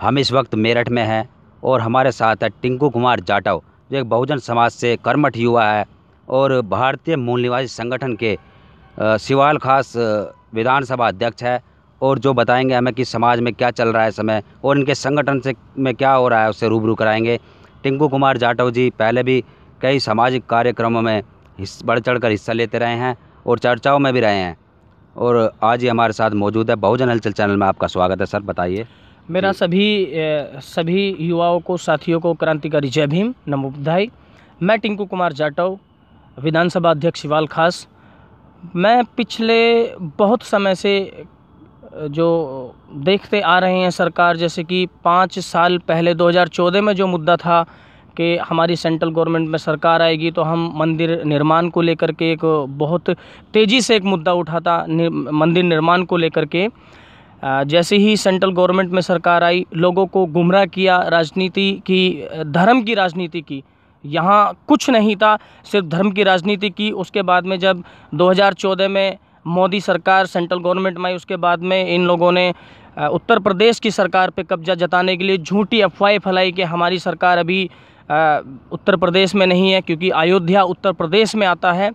हम इस वक्त मेरठ में हैं और हमारे साथ है टिंकू कुमार जाटव जो एक बहुजन समाज से कर्मठ युवा है और भारतीय मूल निवासी संगठन के शिवाल खास विधानसभा अध्यक्ष है और जो बताएंगे हमें कि समाज में क्या चल रहा है समय और इनके संगठन से में क्या हो रहा है उससे रूबरू कराएंगे टिंकू कुमार जाटव जी पहले भी कई सामाजिक कार्यक्रमों में बढ़ चढ़ कर हिस्सा लेते रहे हैं और चर्चाओं में भी रहे हैं और आज ही हमारे साथ मौजूद है बहुजन हलचल चैनल में आपका स्वागत है सर बताइए मेरा सभी सभी युवाओं को साथियों को क्रांतिकारी जय भीम नमो मैं टिंकू कुमार जाटव विधानसभा अध्यक्ष शिवाल खास मैं पिछले बहुत समय से जो देखते आ रहे हैं सरकार जैसे कि पाँच साल पहले 2014 में जो मुद्दा था कि हमारी सेंट्रल गवर्नमेंट में सरकार आएगी तो हम मंदिर निर्माण को लेकर के एक बहुत तेज़ी से एक मुद्दा उठाता मंदिर निर्माण को लेकर के जैसे ही सेंट्रल गवर्नमेंट में सरकार आई लोगों को गुमराह किया राजनीति की धर्म की राजनीति की यहाँ कुछ नहीं था सिर्फ धर्म की राजनीति की उसके बाद में जब 2014 में मोदी सरकार सेंट्रल गवर्नमेंट में आई उसके बाद में इन लोगों ने उत्तर प्रदेश की सरकार पे कब्जा जताने के लिए झूठी अफवाहें फैलाई कि हमारी सरकार अभी उत्तर प्रदेश में नहीं है क्योंकि अयोध्या उत्तर प्रदेश में आता है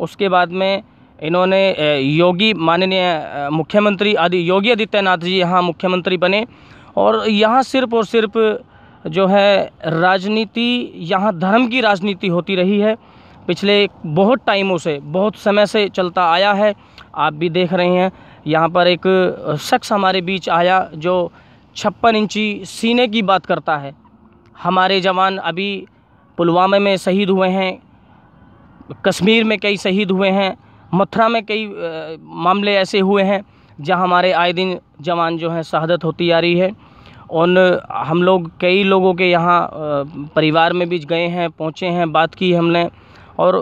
उसके बाद में इन्होंने योगी माननीय मुख्यमंत्री आदि योगी आदित्यनाथ जी यहाँ मुख्यमंत्री बने और यहाँ सिर्फ और सिर्फ जो है राजनीति यहाँ धर्म की राजनीति होती रही है पिछले बहुत टाइमों से बहुत समय से चलता आया है आप भी देख रहे हैं यहाँ पर एक शख्स हमारे बीच आया जो छप्पन इंची सीने की बात करता है हमारे जवान अभी पुलवामा में शहीद हुए हैं कश्मीर में कई शहीद हुए हैं मथुरा में कई मामले ऐसे हुए हैं जहां हमारे आए दिन जवान जो हैं शहादत होती आ रही है उन हम लोग कई लोगों के यहाँ परिवार में भी गए हैं पहुँचे हैं बात की हमने और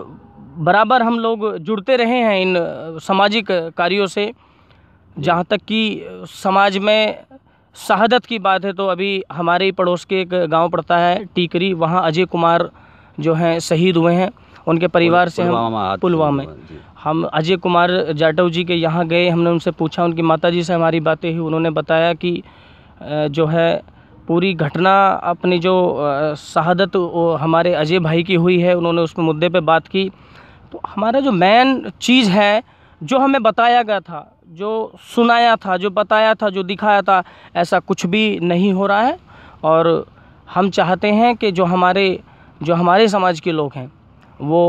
बराबर हम लोग जुड़ते रहे हैं इन सामाजिक कार्यों से जहाँ तक कि समाज में शहादत की बात है तो अभी हमारे पड़ोस के एक गांव पड़ता है टीकरी वहाँ अजय कुमार जो हैं शहीद हुए हैं उनके परिवार से हम पुलवामा में हम अजय कुमार जाटव जी के यहाँ गए हमने उनसे पूछा उनकी माता जी से हमारी बातें हुई उन्होंने बताया कि जो है पूरी घटना अपनी जो शहादत हमारे अजय भाई की हुई है उन्होंने उस मुद्दे पे बात की तो हमारा जो मेन चीज़ है जो हमें बताया गया था जो सुनाया था जो बताया था जो दिखाया था ऐसा कुछ भी नहीं हो रहा है और हम चाहते हैं कि जो हमारे जो हमारे समाज के लोग हैं वो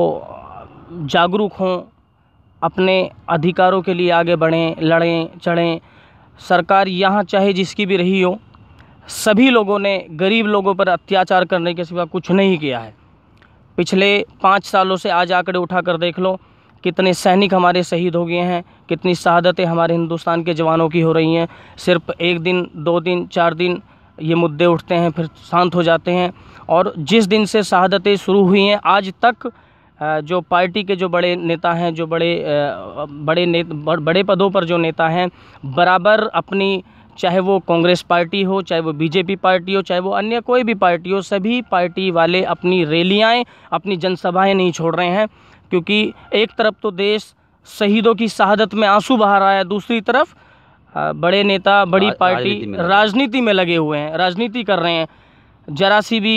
जागरूक हों अपने अधिकारों के लिए आगे बढ़ें लड़ें चढ़ें सरकार यहाँ चाहे जिसकी भी रही हो सभी लोगों ने गरीब लोगों पर अत्याचार करने के सिवा कुछ नहीं किया है पिछले पाँच सालों से आज आंकड़े उठा कर देख लो कितने सैनिक हमारे शहीद हो गए हैं कितनी शहादतें हमारे हिंदुस्तान के जवानों की हो रही हैं सिर्फ एक दिन दो दिन चार दिन ये मुद्दे उठते हैं फिर शांत हो जाते हैं और जिस दिन से शहादतें शुरू हुई हैं आज तक जो पार्टी के जो बड़े नेता हैं जो बड़े बड़े ने बड़े पदों पर जो नेता हैं बराबर अपनी चाहे वो कांग्रेस पार्टी हो चाहे वो बीजेपी पार्टी हो चाहे वो अन्य कोई भी पार्टी हो सभी पार्टी वाले अपनी रैलियाँ अपनी जनसभाएँ नहीं छोड़ रहे हैं क्योंकि एक तरफ तो देश शहीदों की शहादत में आंसू बहा रहा है दूसरी तरफ बड़े नेता बड़ी पार्टी राजनीति में लगे हुए हैं राजनीति कर रहे हैं जरा सी भी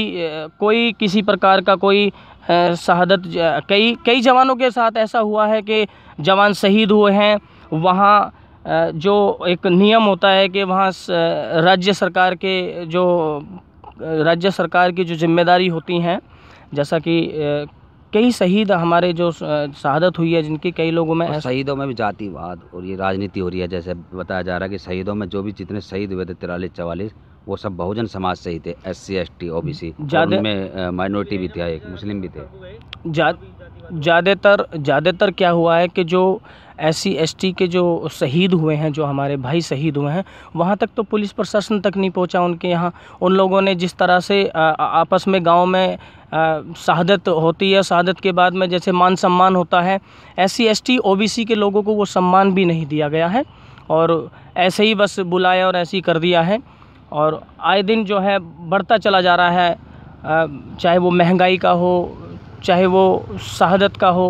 कोई किसी प्रकार का कोई शहादत कई कई जवानों के साथ ऐसा हुआ है कि जवान शहीद हुए हैं वहाँ जो एक नियम होता है कि वहाँ राज्य सरकार के जो राज्य सरकार की जो जिम्मेदारी होती हैं जैसा कि कई शहीद हमारे जो शहादत हुई है जिनकी कई लोगों में शहीदों में भी जातिवाद और ये राजनीति हो रही है जैसे बताया जा रहा है कि शहीदों में जो भी जितने शहीद हुए थे तिरालीस चवालीस वो सब बहुजन समाज से ही थे S C S T O B C में माइनॉरिटी भी थे एक मुस्लिम भी थे ज़्यादातर ज़्यादातर क्या हुआ है कि जो एस सी एस टी के जो शहीद हुए हैं जो हमारे भाई शहीद हुए हैं वहाँ तक तो पुलिस प्रशासन तक नहीं पहुँचा उनके यहाँ उन लोगों ने जिस तरह से आ, आपस में गांव में शहादत होती है शहादत के बाद में जैसे मान सम्मान होता है S C S T O B C के लोगों को वो सम्मान भी नहीं दिया गया है और ऐसे ही बस बुलाया और ऐसे ही कर दिया है और आए दिन जो है बढ़ता चला जा रहा है चाहे वो महंगाई का हो चाहे वो शहादत का हो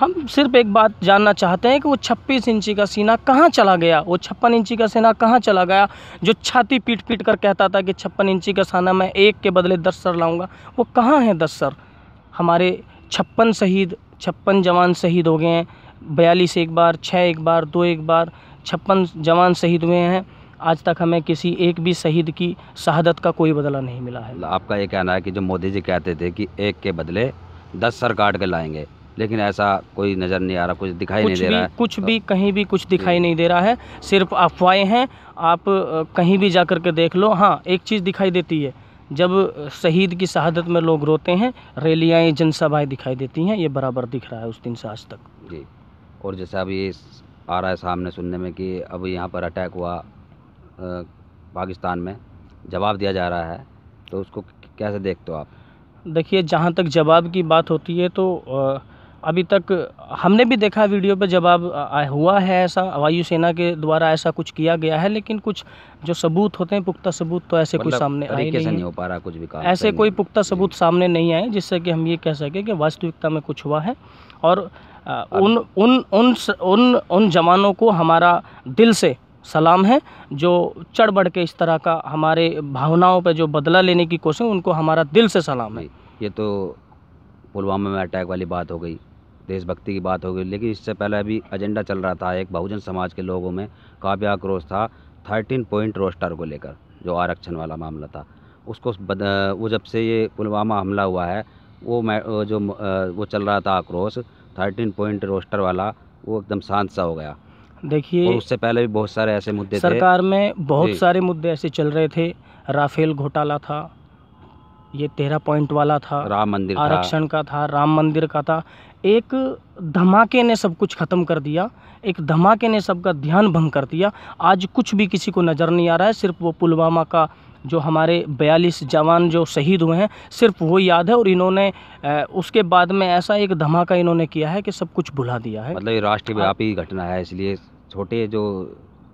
हम सिर्फ एक बात जानना चाहते हैं कि वो 26 इंची का सीना कहाँ चला गया वो छप्पन इंची का सीना कहाँ चला गया जो छाती पीट पीट कर कहता था कि छप्पन इंची का साना मैं एक के बदले दस सर लाऊंगा वो कहाँ हैं दस सर हमारे छप्पन शहीद छप्पन जवान शहीद हो गए हैं बयालीस एक बार छः एक बार दो एक बार छप्पन जवान शहीद हुए हैं आज तक हमें किसी एक भी शहीद की शहादत का कोई बदला नहीं मिला है आपका ये कहना है कि जो मोदी जी कहते थे कि एक के बदले दस सर काट के लाएंगे लेकिन ऐसा कोई नज़र नहीं आ रहा कुछ दिखाई नहीं दे रहा है कुछ तो भी कहीं भी कुछ दिखाई नहीं दे रहा है सिर्फ अफवाहें हैं आप कहीं भी जा कर के देख लो हाँ एक चीज़ दिखाई देती है जब शहीद की शहादत में लोग रोते हैं रैलियाँ जनसभाएँ दिखाई देती हैं ये बराबर दिख रहा है उस दिन से आज तक जी और जैसे अभी आ रहा है सामने सुनने में कि अब यहाँ पर अटैक हुआ पाकिस्तान में जवाब दिया जा रहा है तो उसको कैसे देखते हो आप देखिए जहाँ तक जवाब की बात होती है तो अभी तक हमने भी देखा वीडियो पर जवाब हुआ है ऐसा वायुसेना के द्वारा ऐसा कुछ किया गया है लेकिन कुछ जो सबूत होते हैं पुख्ता सबूत तो ऐसे कुछ मतलब सामने आए नहीं, नहीं हो पा रहा कुछ भी ऐसे कोई पुख्ता सबूत सामने नहीं आए जिससे कि हम ये कह सकें कि वास्तविकता में कुछ हुआ है और उन उन उन उन उन जवानों को हमारा दिल से सलाम है जो चढ़ बढ़ के इस तरह का हमारे भावनाओं पर जो बदला लेने की कोशिश उनको हमारा दिल से सलाम है ये तो पुलवामा में अटैक वाली बात हो गई देशभक्ति की बात हो गई लेकिन इससे पहले अभी एजेंडा चल रहा था एक बहुजन समाज के लोगों में काफ़ी आक्रोश था थर्टीन पॉइंट रोस्टर को लेकर जो आरक्षण वाला मामला था उसको बद, वो जब से ये पुलवामा हमला हुआ है वो मैं जो वो चल रहा था आक्रोश थर्टीन पॉइंट रोस्टर वाला वो एकदम शांत सा हो गया देखिए उससे पहले भी बहुत सारे ऐसे मुद्दे सरकार में बहुत सारे मुद्दे ऐसे चल रहे थे राफेल घोटाला था ये तेरह पॉइंट वाला था राम मंदिर आरक्षण का था राम मंदिर का था एक धमाके ने सब कुछ ख़त्म कर दिया एक धमाके ने सबका ध्यान भंग कर दिया आज कुछ भी किसी को नज़र नहीं आ रहा है सिर्फ वो पुलवामा का जो हमारे बयालीस जवान जो शहीद हुए हैं सिर्फ वो याद है और इन्होंने उसके बाद में ऐसा एक धमाका इन्होंने किया है कि सब कुछ भुला दिया है मतलब ये राष्ट्रव्यापी घटना है इसलिए छोटे जो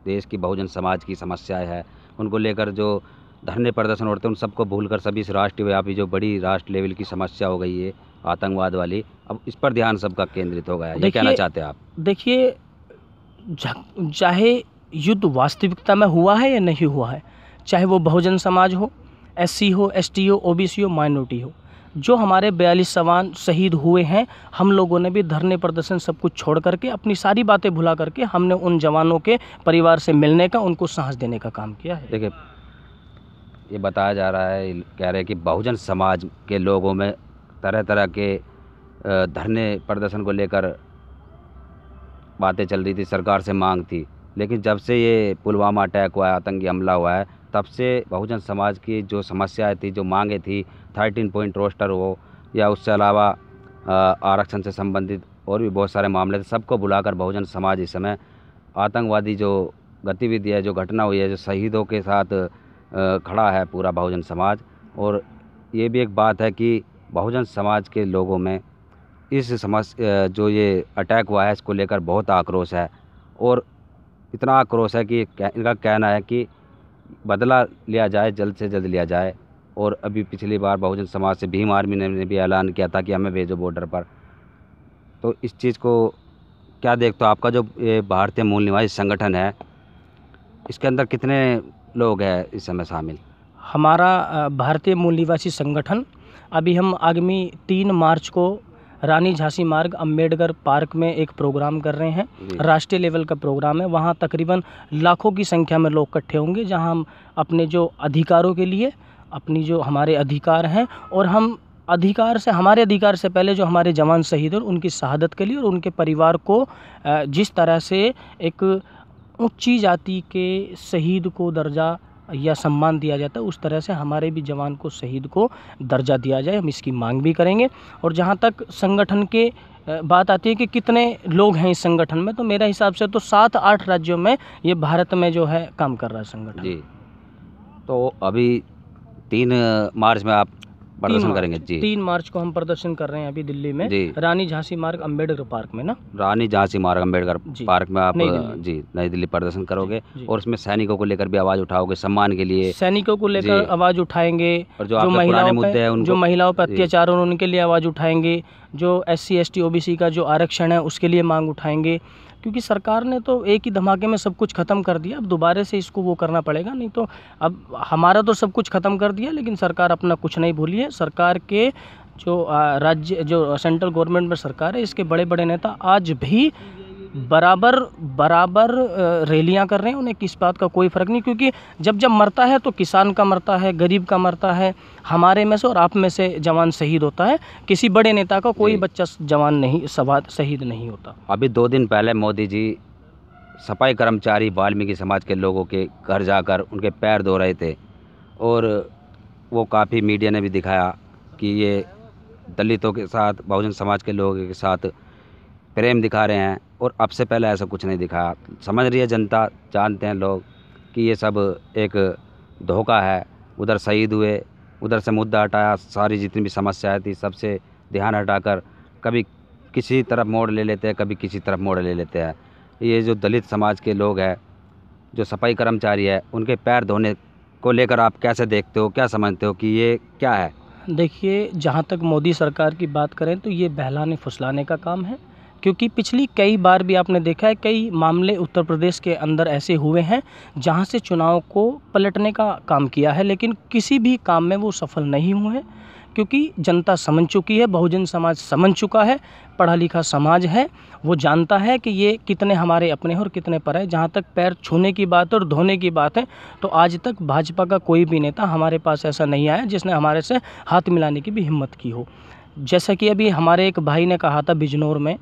देश की बहुजन समाज की समस्याएं हैं उनको लेकर जो धरने प्रदर्शन होते हैं उन सबको कर सभी इस राष्ट्रव्यापी जो बड़ी राष्ट्र लेवल की समस्या हो गई है आतंकवाद वाली अब इस पर ध्यान सबका केंद्रित हो गया है ये कहना चाहते हैं आप देखिए चाहे युद्ध वास्तविकता में हुआ है या नहीं हुआ है चाहे वो बहुजन समाज हो एस हो एस हो ओ हो माइनॉरिटी हो जो हमारे बयालीस सवान शहीद हुए हैं हम लोगों ने भी धरने प्रदर्शन सब कुछ छोड़ करके अपनी सारी बातें भुला करके हमने उन जवानों के परिवार से मिलने का उनको सांस देने का काम किया है देखिए ये बताया जा रहा है कह रहे हैं कि बहुजन समाज के लोगों में तरह तरह के धरने प्रदर्शन को लेकर बातें चल रही थी सरकार से मांग थी लेकिन जब से ये पुलवामा अटैक हुआ है आतंकी हमला हुआ है तब से बहुजन समाज की जो समस्याएं थी जो मांगें थी थर्टीन पॉइंट रोस्टर हो या उससे अलावा आरक्षण से संबंधित और भी बहुत सारे मामले थे सबको बुलाकर बहुजन समाज इस समय आतंकवादी जो गतिविधि है जो घटना हुई है जो शहीदों के साथ खड़ा है पूरा बहुजन समाज और ये भी एक बात है कि बहुजन समाज के लोगों में इस समस् जो ये अटैक हुआ है इसको लेकर बहुत आक्रोश है और इतना आक्रोश है कि इनका कहना है कि बदला लिया जाए जल्द से जल्द लिया जाए और अभी पिछली बार बहुजन समाज से भीम आर्मी ने भी ऐलान किया था कि हमें भेजो बॉर्डर पर तो इस चीज़ को क्या देखते हो आपका जो ये भारतीय मूल निवासी संगठन है इसके अंदर कितने लोग हैं इस समय शामिल हमारा भारतीय मूल निवासी संगठन अभी हम आगामी तीन मार्च को रानी झांसी मार्ग अम्बेडकर पार्क में एक प्रोग्राम कर रहे हैं राष्ट्रीय लेवल का प्रोग्राम है वहाँ तकरीबन लाखों की संख्या में लोग इकट्ठे होंगे जहाँ हम अपने जो अधिकारों के लिए अपनी जो हमारे अधिकार हैं और हम अधिकार से हमारे अधिकार से पहले जो हमारे जवान शहीद हैं उनकी शहादत के लिए और उनके परिवार को जिस तरह से एक ऊँची जाति के शहीद को दर्जा या सम्मान दिया जाता है उस तरह से हमारे भी जवान को शहीद को दर्जा दिया जाए हम इसकी मांग भी करेंगे और जहाँ तक संगठन के बात आती है कि कितने लोग हैं इस संगठन में तो मेरे हिसाब से तो सात आठ राज्यों में ये भारत में जो है काम कर रहा है संगठन जी तो अभी तीन मार्च में आप प्रदर्शन करेंगे जी तीन मार्च को हम प्रदर्शन कर रहे हैं अभी दिल्ली में जी रानी झांसी मार्ग अम्बेडकर पार्क में ना रानी झांसी मार्ग अम्बेडकर पार्क में आप जी नई दिल्ली प्रदर्शन करोगे और उसमें सैनिकों को लेकर भी आवाज उठाओगे सम्मान के लिए सैनिकों को लेकर आवाज उठाएंगे और जो महिलाओं मुद्दे है जो महिलाओं पर अत्याचार उनके लिए आवाज उठाएंगे जो S C S T O B C का जो आरक्षण है उसके लिए मांग उठाएंगे क्योंकि सरकार ने तो एक ही धमाके में सब कुछ ख़त्म कर दिया अब दोबारे से इसको वो करना पड़ेगा नहीं तो अब हमारा तो सब कुछ ख़त्म कर दिया लेकिन सरकार अपना कुछ नहीं भूली है सरकार के जो राज्य जो सेंट्रल गवर्नमेंट में सरकार है इसके बड़े बड़े नेता आज भी बराबर बराबर रैलियाँ कर रहे हैं उन्हें किस बात का कोई फ़र्क नहीं क्योंकि जब जब मरता है तो किसान का मरता है गरीब का मरता है हमारे में से और आप में से जवान शहीद होता है किसी बड़े नेता का कोई बच्चा जवान नहीं शहीद नहीं होता अभी दो दिन पहले मोदी जी सफाई कर्मचारी वाल्मीकि समाज के लोगों के घर जाकर उनके पैर धो रहे थे और वो काफ़ी मीडिया ने भी दिखाया कि ये दलितों के साथ बहुजन समाज के लोगों के साथ प्रेम दिखा रहे हैं और अब से पहले ऐसा कुछ नहीं दिखा समझ रही है जनता जानते हैं लोग कि ये सब एक धोखा है उधर शहीद हुए उधर से मुद्दा हटाया सारी जितनी भी समस्याएं थी सबसे ध्यान हटाकर कभी किसी तरफ मोड़ ले लेते हैं कभी किसी तरफ मोड़ ले लेते हैं ये जो दलित समाज के लोग हैं जो सफाई कर्मचारी है उनके पैर धोने को लेकर आप कैसे देखते हो क्या समझते हो कि ये क्या है देखिए जहाँ तक मोदी सरकार की बात करें तो ये बहलाने फुसलाने का काम है क्योंकि पिछली कई बार भी आपने देखा है कई मामले उत्तर प्रदेश के अंदर ऐसे हुए हैं जहाँ से चुनाव को पलटने का काम किया है लेकिन किसी भी काम में वो सफल नहीं हुए हैं क्योंकि जनता समझ चुकी है बहुजन समाज समझ चुका है पढ़ा लिखा समाज है वो जानता है कि ये कितने हमारे अपने हैं और कितने पर है जहाँ तक पैर छूने की बात और धोने की बात है तो आज तक भाजपा का कोई भी नेता हमारे पास ऐसा नहीं आया जिसने हमारे से हाथ मिलाने की भी हिम्मत की हो जैसा कि अभी हमारे एक भाई ने कहा था बिजनौर में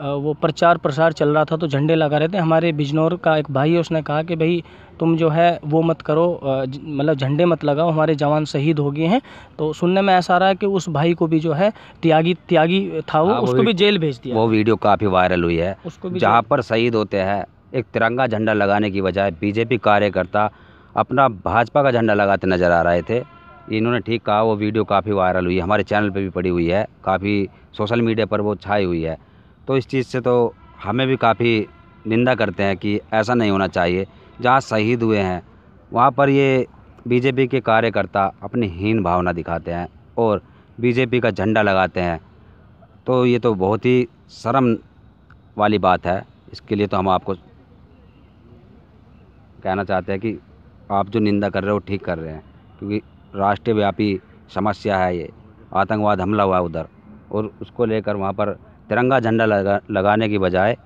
वो प्रचार प्रसार चल रहा था तो झंडे लगा रहे थे हमारे बिजनौर का एक भाई है उसने कहा कि भाई तुम जो है वो मत करो मतलब झंडे मत लगाओ हमारे जवान शहीद हो गए हैं तो सुनने में ऐसा रहा है कि उस भाई को भी जो है त्यागी त्यागी था वो, हाँ, उसको भी जेल भेज दिया वो वीडियो काफ़ी वायरल हुई है उसको भी जहाँ पर शहीद होते हैं एक तिरंगा झंडा लगाने की बजाय बीजेपी कार्यकर्ता अपना भाजपा का झंडा लगाते नज़र आ रहे थे इन्होंने ठीक कहा वो वीडियो काफ़ी वायरल हुई है हमारे चैनल पर भी पड़ी हुई है काफ़ी सोशल मीडिया पर वो छाई हुई है तो इस चीज़ से तो हमें भी काफ़ी निंदा करते हैं कि ऐसा नहीं होना चाहिए जहाँ शहीद हुए हैं वहाँ पर ये बीजेपी के कार्यकर्ता अपनी हीन भावना दिखाते हैं और बीजेपी का झंडा लगाते हैं तो ये तो बहुत ही शर्म वाली बात है इसके लिए तो हम आपको कहना चाहते हैं कि आप जो निंदा कर रहे हो ठीक कर रहे हैं क्योंकि राष्ट्रव्यापी समस्या है ये आतंकवाद हमला हुआ उधर और उसको लेकर वहाँ पर तिरंगा झंडा लगा लगाने की बजाय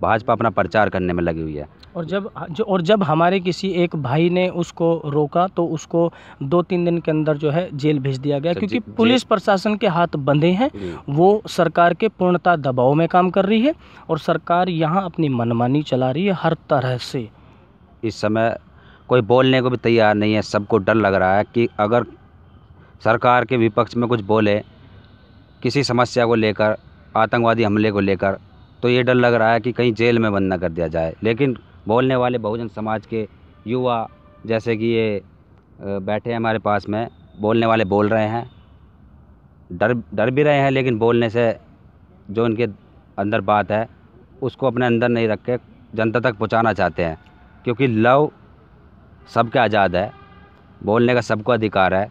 भाजपा अपना प्रचार करने में लगी हुई है और जब जो और जब हमारे किसी एक भाई ने उसको रोका तो उसको दो तीन दिन के अंदर जो है जेल भेज दिया गया क्योंकि पुलिस प्रशासन के हाथ बंधे हैं वो सरकार के पूर्णता दबाव में काम कर रही है और सरकार यहाँ अपनी मनमानी चला रही है हर तरह से इस समय कोई बोलने को भी तैयार नहीं है सबको डर लग रहा है कि अगर सरकार के विपक्ष में कुछ बोले किसी समस्या को लेकर आतंकवादी हमले को लेकर तो ये डर लग रहा है कि कहीं जेल में बंद ना कर दिया जाए लेकिन बोलने वाले बहुजन समाज के युवा जैसे कि ये बैठे हैं हमारे पास में बोलने वाले बोल रहे हैं डर डर भी रहे हैं लेकिन बोलने से जो उनके अंदर बात है उसको अपने अंदर नहीं रख के जनता तक पहुँचाना चाहते हैं क्योंकि लव सबका आज़ाद है बोलने का सबको अधिकार है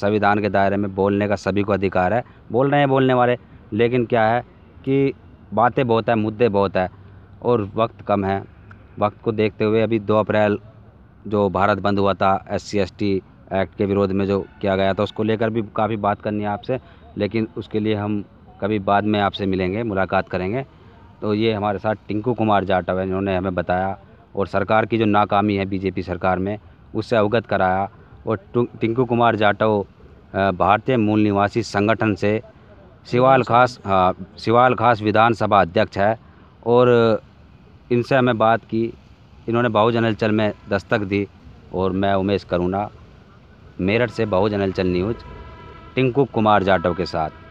संविधान के दायरे में बोलने का सभी को अधिकार है बोल रहे हैं बोलने वाले लेकिन क्या है कि बातें बहुत है मुद्दे बहुत है और वक्त कम है वक्त को देखते हुए अभी दो अप्रैल जो भारत बंद हुआ था एस सी एक्ट के विरोध में जो किया गया था उसको लेकर भी काफ़ी बात करनी है आपसे लेकिन उसके लिए हम कभी बाद में आपसे मिलेंगे मुलाकात करेंगे तो ये हमारे साथ टिंकू कुमार जाटव है इन्होंने हमें बताया और सरकार की जो नाकामी है बीजेपी सरकार में उससे अवगत कराया और टिंकू कुमार जाटव भारतीय मूल निवासी संगठन से शिवाल खास हाँ शिवाल खास विधानसभा अध्यक्ष है और इनसे हमें बात की इन्होंने बहुजन हलचल में दस्तक दी और मैं उमेश करुणा मेरठ से बहुजन हलचल न्यूज टिंकू कुमार जाटव के साथ